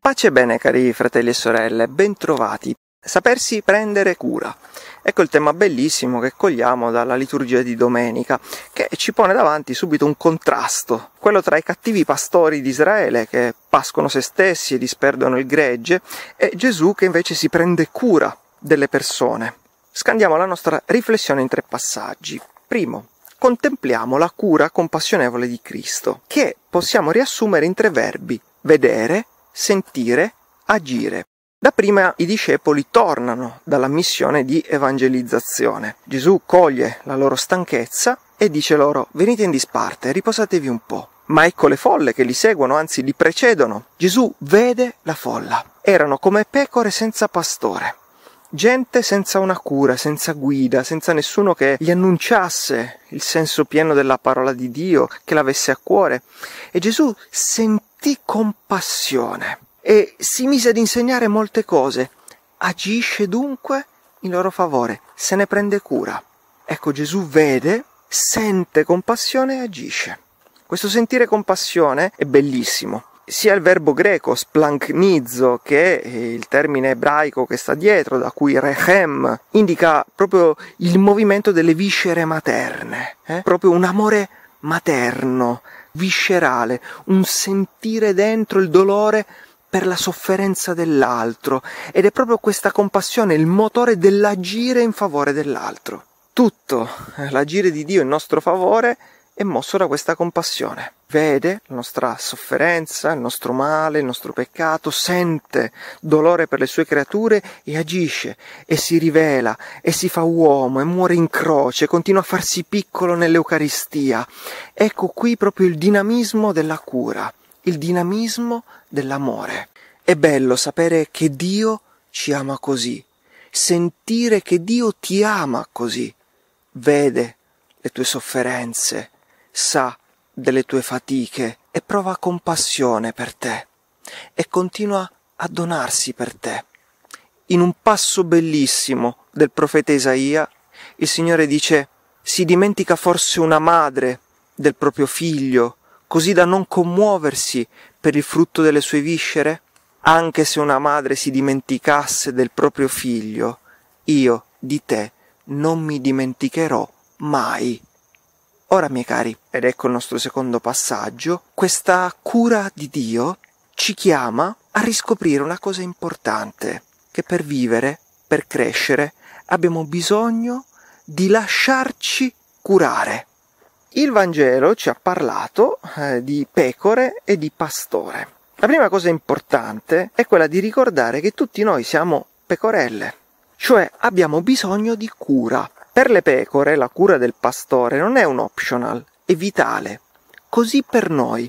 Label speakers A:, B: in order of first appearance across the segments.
A: Pace e bene cari fratelli e sorelle, bentrovati. Sapersi prendere cura. Ecco il tema bellissimo che cogliamo dalla liturgia di domenica, che ci pone davanti subito un contrasto, quello tra i cattivi pastori di Israele che pascono se stessi e disperdono il gregge, e Gesù che invece si prende cura delle persone. Scandiamo la nostra riflessione in tre passaggi. Primo, contempliamo la cura compassionevole di Cristo, che possiamo riassumere in tre verbi, vedere, sentire, agire. Da prima i discepoli tornano dalla missione di evangelizzazione. Gesù coglie la loro stanchezza e dice loro venite in disparte, riposatevi un po'. Ma ecco le folle che li seguono, anzi li precedono. Gesù vede la folla. Erano come pecore senza pastore gente senza una cura, senza guida, senza nessuno che gli annunciasse il senso pieno della parola di Dio, che l'avesse a cuore. E Gesù sentì compassione e si mise ad insegnare molte cose. Agisce dunque in loro favore, se ne prende cura. Ecco, Gesù vede, sente compassione e agisce. Questo sentire compassione è bellissimo, sia il verbo greco splanknizzo che è il termine ebraico che sta dietro, da cui rechem, indica proprio il movimento delle viscere materne, eh? proprio un amore materno, viscerale, un sentire dentro il dolore per la sofferenza dell'altro ed è proprio questa compassione il motore dell'agire in favore dell'altro. Tutto eh, l'agire di Dio in nostro favore è mosso da questa compassione. Vede la nostra sofferenza, il nostro male, il nostro peccato, sente dolore per le sue creature e agisce e si rivela e si fa uomo e muore in croce, continua a farsi piccolo nell'Eucaristia. Ecco qui proprio il dinamismo della cura, il dinamismo dell'amore. È bello sapere che Dio ci ama così, sentire che Dio ti ama così, vede le tue sofferenze, sa delle tue fatiche e prova compassione per te e continua a donarsi per te. In un passo bellissimo del profeta Isaia, il Signore dice si dimentica forse una madre del proprio figlio, così da non commuoversi per il frutto delle sue viscere? Anche se una madre si dimenticasse del proprio figlio, io di te non mi dimenticherò mai. Ora, miei cari, ed ecco il nostro secondo passaggio, questa cura di Dio ci chiama a riscoprire una cosa importante, che per vivere, per crescere, abbiamo bisogno di lasciarci curare. Il Vangelo ci ha parlato eh, di pecore e di pastore. La prima cosa importante è quella di ricordare che tutti noi siamo pecorelle, cioè abbiamo bisogno di cura. Per le pecore la cura del pastore non è un optional, è vitale. Così per noi.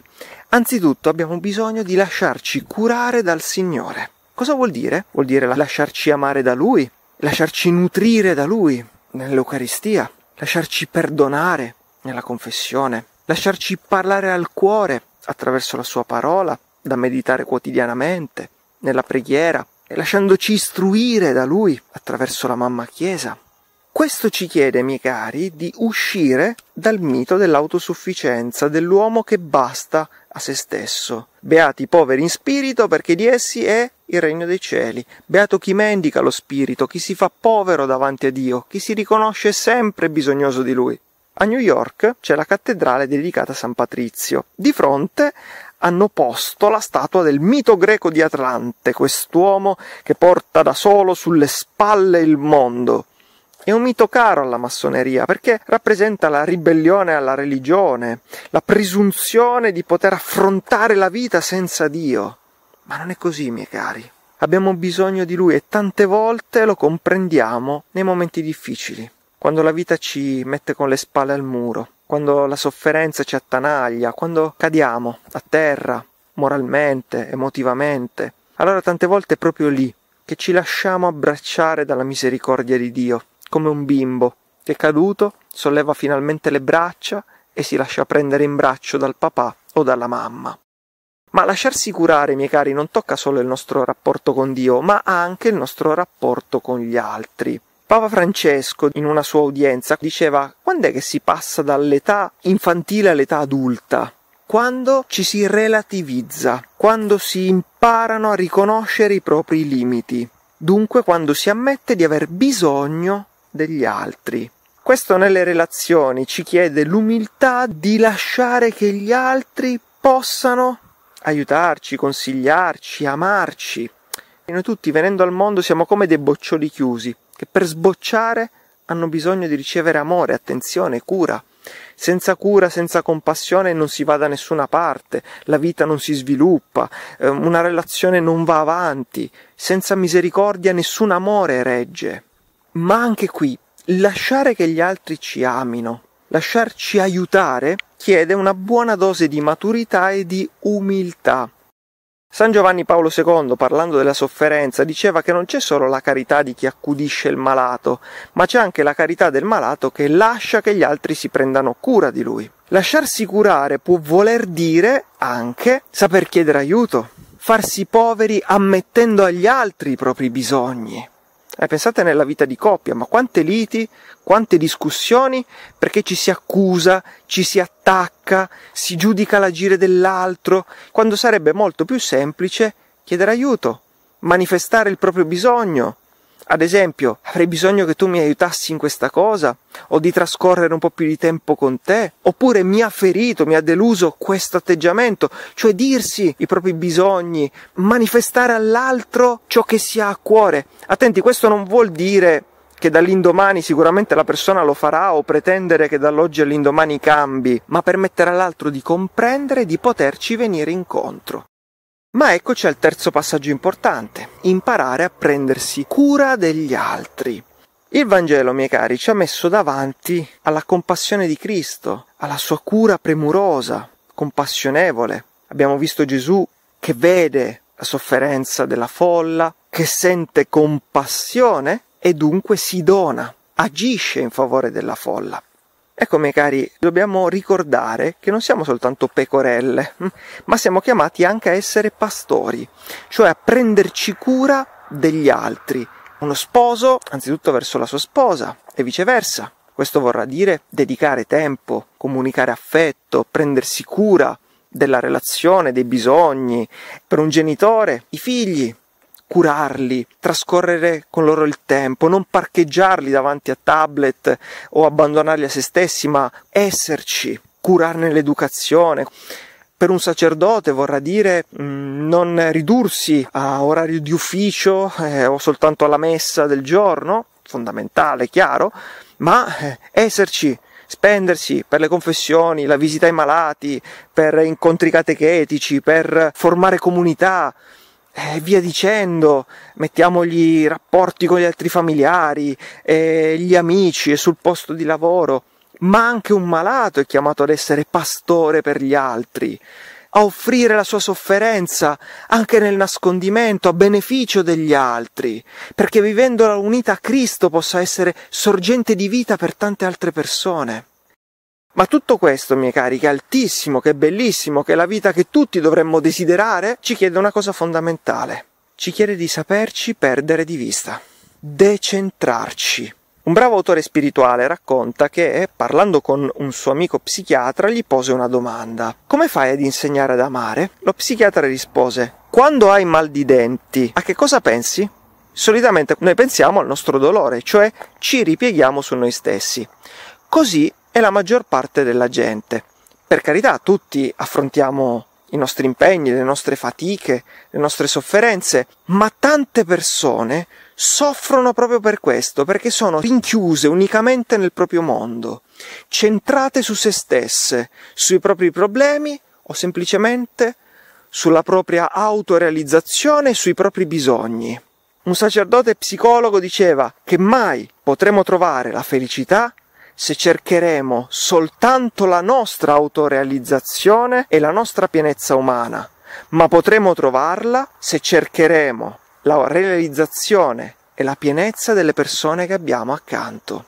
A: Anzitutto abbiamo bisogno di lasciarci curare dal Signore. Cosa vuol dire? Vuol dire lasciarci amare da Lui, lasciarci nutrire da Lui nell'Eucaristia, lasciarci perdonare nella confessione, lasciarci parlare al cuore attraverso la Sua parola, da meditare quotidianamente, nella preghiera, e lasciandoci istruire da Lui attraverso la mamma Chiesa. Questo ci chiede, miei cari, di uscire dal mito dell'autosufficienza, dell'uomo che basta a se stesso. Beati i poveri in spirito, perché di essi è il regno dei cieli. Beato chi mendica lo spirito, chi si fa povero davanti a Dio, chi si riconosce sempre bisognoso di Lui. A New York c'è la cattedrale dedicata a San Patrizio. Di fronte hanno posto la statua del mito greco di Atlante, quest'uomo che porta da solo sulle spalle il mondo. È un mito caro alla massoneria perché rappresenta la ribellione alla religione, la presunzione di poter affrontare la vita senza Dio. Ma non è così, miei cari. Abbiamo bisogno di Lui e tante volte lo comprendiamo nei momenti difficili, quando la vita ci mette con le spalle al muro, quando la sofferenza ci attanaglia, quando cadiamo a terra, moralmente, emotivamente. Allora tante volte è proprio lì che ci lasciamo abbracciare dalla misericordia di Dio come un bimbo che è caduto solleva finalmente le braccia e si lascia prendere in braccio dal papà o dalla mamma. Ma lasciarsi curare, miei cari, non tocca solo il nostro rapporto con Dio, ma anche il nostro rapporto con gli altri. Papa Francesco, in una sua udienza, diceva quando è che si passa dall'età infantile all'età adulta? Quando ci si relativizza, quando si imparano a riconoscere i propri limiti, dunque quando si ammette di aver bisogno degli altri. Questo nelle relazioni ci chiede l'umiltà di lasciare che gli altri possano aiutarci, consigliarci, amarci. E Noi tutti venendo al mondo siamo come dei boccioli chiusi, che per sbocciare hanno bisogno di ricevere amore, attenzione, cura. Senza cura, senza compassione non si va da nessuna parte, la vita non si sviluppa, eh, una relazione non va avanti, senza misericordia nessun amore regge. Ma anche qui, lasciare che gli altri ci amino, lasciarci aiutare, chiede una buona dose di maturità e di umiltà. San Giovanni Paolo II, parlando della sofferenza, diceva che non c'è solo la carità di chi accudisce il malato, ma c'è anche la carità del malato che lascia che gli altri si prendano cura di lui. Lasciarsi curare può voler dire anche saper chiedere aiuto, farsi poveri ammettendo agli altri i propri bisogni, eh, pensate nella vita di coppia, ma quante liti, quante discussioni perché ci si accusa, ci si attacca, si giudica l'agire dell'altro, quando sarebbe molto più semplice chiedere aiuto, manifestare il proprio bisogno, ad esempio, avrei bisogno che tu mi aiutassi in questa cosa, o di trascorrere un po' più di tempo con te, oppure mi ha ferito, mi ha deluso questo atteggiamento, cioè dirsi i propri bisogni, manifestare all'altro ciò che si ha a cuore. Attenti, questo non vuol dire che dall'indomani sicuramente la persona lo farà o pretendere che dall'oggi all'indomani cambi, ma permettere all'altro di comprendere e di poterci venire incontro. Ma eccoci al terzo passaggio importante, imparare a prendersi cura degli altri. Il Vangelo, miei cari, ci ha messo davanti alla compassione di Cristo, alla sua cura premurosa, compassionevole. Abbiamo visto Gesù che vede la sofferenza della folla, che sente compassione e dunque si dona, agisce in favore della folla. Ecco, miei cari, dobbiamo ricordare che non siamo soltanto pecorelle, hm, ma siamo chiamati anche a essere pastori, cioè a prenderci cura degli altri. Uno sposo, anzitutto verso la sua sposa e viceversa. Questo vorrà dire dedicare tempo, comunicare affetto, prendersi cura della relazione, dei bisogni. Per un genitore, i figli, curarli, trascorrere con loro il tempo, non parcheggiarli davanti a tablet o abbandonarli a se stessi, ma esserci, curarne l'educazione. Per un sacerdote vorrà dire mm, non ridursi a orario di ufficio eh, o soltanto alla messa del giorno, fondamentale, chiaro, ma eh, esserci, spendersi per le confessioni, la visita ai malati, per incontri catechetici, per formare comunità, e eh, via dicendo, mettiamogli rapporti con gli altri familiari, eh, gli amici e sul posto di lavoro, ma anche un malato è chiamato ad essere pastore per gli altri, a offrire la sua sofferenza anche nel nascondimento, a beneficio degli altri, perché vivendola unita a Cristo possa essere sorgente di vita per tante altre persone. Ma tutto questo, miei cari, che è altissimo, che è bellissimo, che è la vita che tutti dovremmo desiderare, ci chiede una cosa fondamentale. Ci chiede di saperci perdere di vista, decentrarci. Un bravo autore spirituale racconta che, parlando con un suo amico psichiatra, gli pose una domanda. Come fai ad insegnare ad amare? Lo psichiatra rispose, quando hai mal di denti, a che cosa pensi? Solitamente noi pensiamo al nostro dolore, cioè ci ripieghiamo su noi stessi. Così è la maggior parte della gente. Per carità, tutti affrontiamo i nostri impegni, le nostre fatiche, le nostre sofferenze, ma tante persone soffrono proprio per questo, perché sono rinchiuse unicamente nel proprio mondo, centrate su se stesse, sui propri problemi o semplicemente sulla propria autorealizzazione e sui propri bisogni. Un sacerdote psicologo diceva che mai potremo trovare la felicità se cercheremo soltanto la nostra autorealizzazione e la nostra pienezza umana, ma potremo trovarla se cercheremo la realizzazione e la pienezza delle persone che abbiamo accanto.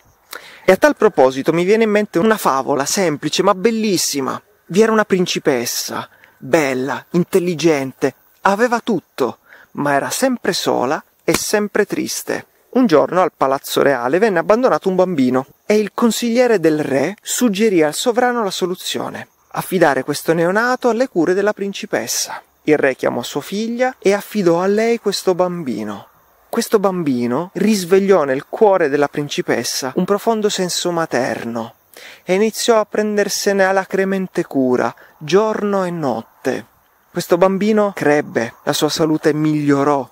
A: E a tal proposito mi viene in mente una favola semplice ma bellissima. Vi era una principessa, bella, intelligente, aveva tutto, ma era sempre sola e sempre triste. Un giorno al Palazzo Reale venne abbandonato un bambino e il consigliere del re suggerì al sovrano la soluzione, affidare questo neonato alle cure della principessa. Il re chiamò sua figlia e affidò a lei questo bambino. Questo bambino risvegliò nel cuore della principessa un profondo senso materno e iniziò a prendersene alacremente cura, giorno e notte. Questo bambino crebbe, la sua salute migliorò,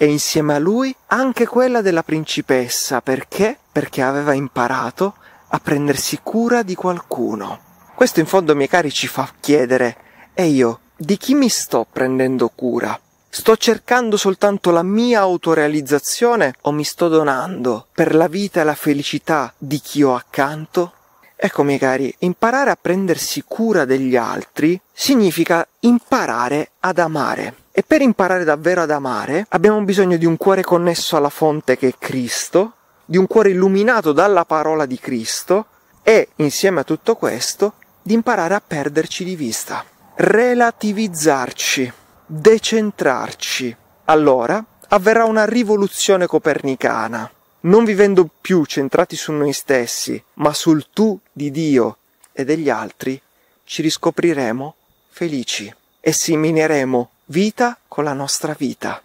A: e insieme a lui anche quella della principessa, perché? Perché aveva imparato a prendersi cura di qualcuno. Questo in fondo, miei cari, ci fa chiedere, e io, di chi mi sto prendendo cura? Sto cercando soltanto la mia autorealizzazione o mi sto donando per la vita e la felicità di chi ho accanto? Ecco, miei cari, imparare a prendersi cura degli altri significa imparare ad amare. E per imparare davvero ad amare abbiamo bisogno di un cuore connesso alla fonte che è Cristo, di un cuore illuminato dalla parola di Cristo e, insieme a tutto questo, di imparare a perderci di vista, relativizzarci, decentrarci. Allora avverrà una rivoluzione copernicana. Non vivendo più centrati su noi stessi, ma sul tu di Dio e degli altri, ci riscopriremo felici e si mineremo vita con la nostra vita.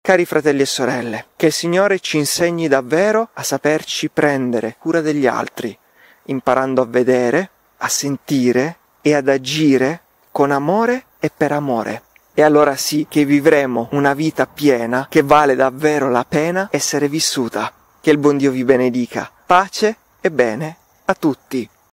A: Cari fratelli e sorelle, che il Signore ci insegni davvero a saperci prendere cura degli altri, imparando a vedere, a sentire e ad agire con amore e per amore. E allora sì che vivremo una vita piena che vale davvero la pena essere vissuta. Che il buon Dio vi benedica. Pace e bene a tutti.